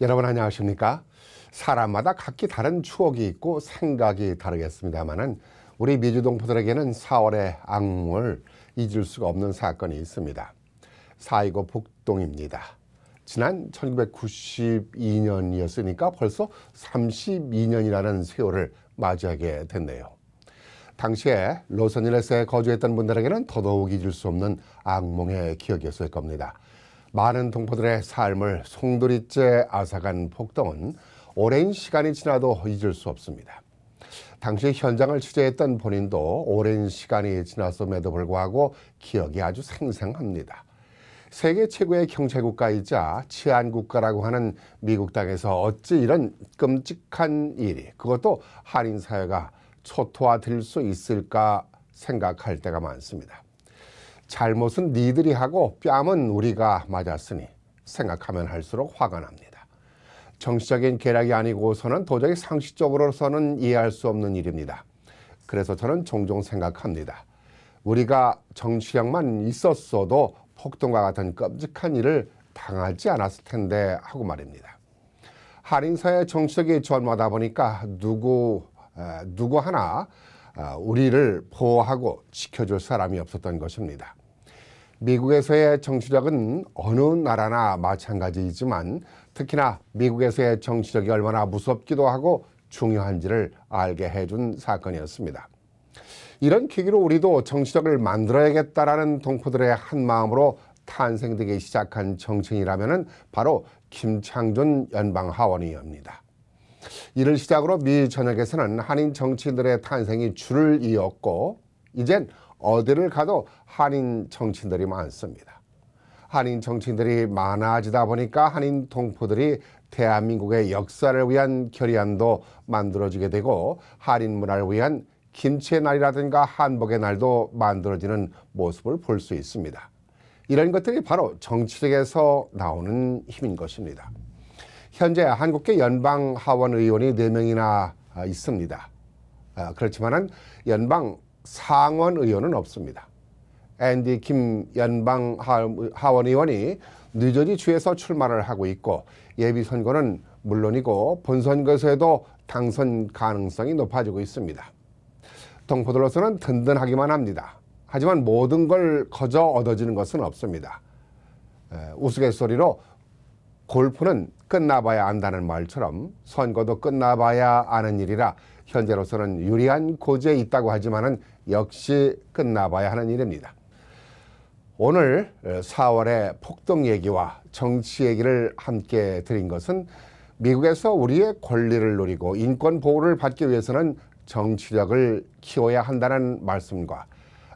여러분 안녕하십니까? 사람마다 각기 다른 추억이 있고 생각이 다르겠습니다만은 우리 미주동포들에게는 4월의 악몽을 잊을 수가 없는 사건이 있습니다. 4.29 북동입니다. 지난 1992년이었으니까 벌써 32년이라는 세월을 맞이하게 됐네요. 당시에 로스앤젤레스에 거주했던 분들에게는 더더욱 잊을 수 없는 악몽의 기억이었을 겁니다. 많은 동포들의 삶을 송두리째 앗아간 폭동은 오랜 시간이 지나도 잊을 수 없습니다. 당시 현장을 취재했던 본인도 오랜 시간이 지났음에도 불구하고 기억이 아주 생생합니다. 세계 최고의 경제국가이자 치안국가라고 하는 미국 땅에서 어찌 이런 끔찍한 일이 그것도 한인사회가 초토화될 수 있을까 생각할 때가 많습니다. 잘못은 니들이 하고 뺨은 우리가 맞았으니 생각하면 할수록 화가 납니다. 정치적인 계략이 아니고서는 도저히 상식적으로서는 이해할 수 없는 일입니다. 그래서 저는 종종 생각합니다. 우리가 정치력만 있었어도 폭동과 같은 끔찍한 일을 당하지 않았을 텐데 하고 말입니다. 한인사의 정치적이 전무다 보니까 누구 누구 하나 어, 우리를 보호하고 지켜줄 사람이 없었던 것입니다. 미국에서의 정치력은 어느 나라나 마찬가지이지만 특히나 미국에서의 정치력이 얼마나 무섭기도 하고 중요한지를 알게 해준 사건이었습니다. 이런 계기로 우리도 정치력을 만들어야겠다라는 동포들의 한 마음으로 탄생되기 시작한 정치인이라면 바로 김창준 연방하원이입니다. 이를 시작으로 미 전역에서는 한인 정치인들의 탄생이 줄을 이었고 이젠 어디를 가도 한인 정치인들이 많습니다. 한인 정치인들이 많아지다 보니까 한인 동포들이 대한민국의 역사를 위한 결의안도 만들어지게 되고 한인 문화를 위한 김치의 날이라든가 한복의 날도 만들어지는 모습을 볼 수 있습니다. 이런 것들이 바로 정치력에서 나오는 힘인 것입니다. 현재 한국계 네 아, 연방 하원 의원이 4명이나 있습니다. 그렇지만 연방 상원 의원은 없습니다. 앤디 김 연방 하원 의원이 뉴저지 주에서 출마를 하고 있고 예비선거는 물론이고 본선거에서도 당선 가능성이 높아지고 있습니다. 동포들로서는 든든하기만 합니다. 하지만 모든 걸 거저 얻어지는 것은 없습니다. 우스갯소리로 골프는 끝나봐야 안다는 말처럼 선거도 끝나봐야 아는 일이라 현재로서는 유리한 고지에 있다고 하지만은 역시 끝나봐야 하는 일입니다. 오늘 4월의 폭동 얘기와 정치 얘기를 함께 드린 것은 미국에서 우리의 권리를 누리고 인권 보호를 받기 위해서는 정치력을 키워야 한다는 말씀과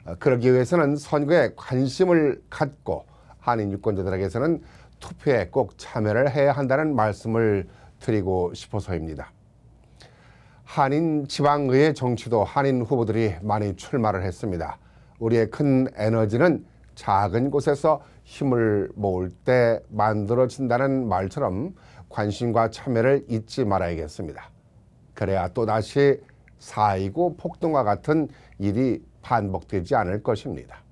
어, 그러기 위해서는 선거에 관심을 갖고 한인 유권자들에게서는 투표에 꼭 참여를 해야 한다는 말씀을 드리고 싶어서입니다. 한인 지방의회 정치도 한인 후보들이 많이 출마를 했습니다. 우리의 큰 에너지는 작은 곳에서 힘을 모을 때 만들어진다는 말처럼 관심과 참여를 잊지 말아야겠습니다. 그래야 또다시 사이고 폭동과 같은 일이 반복되지 않을 것입니다.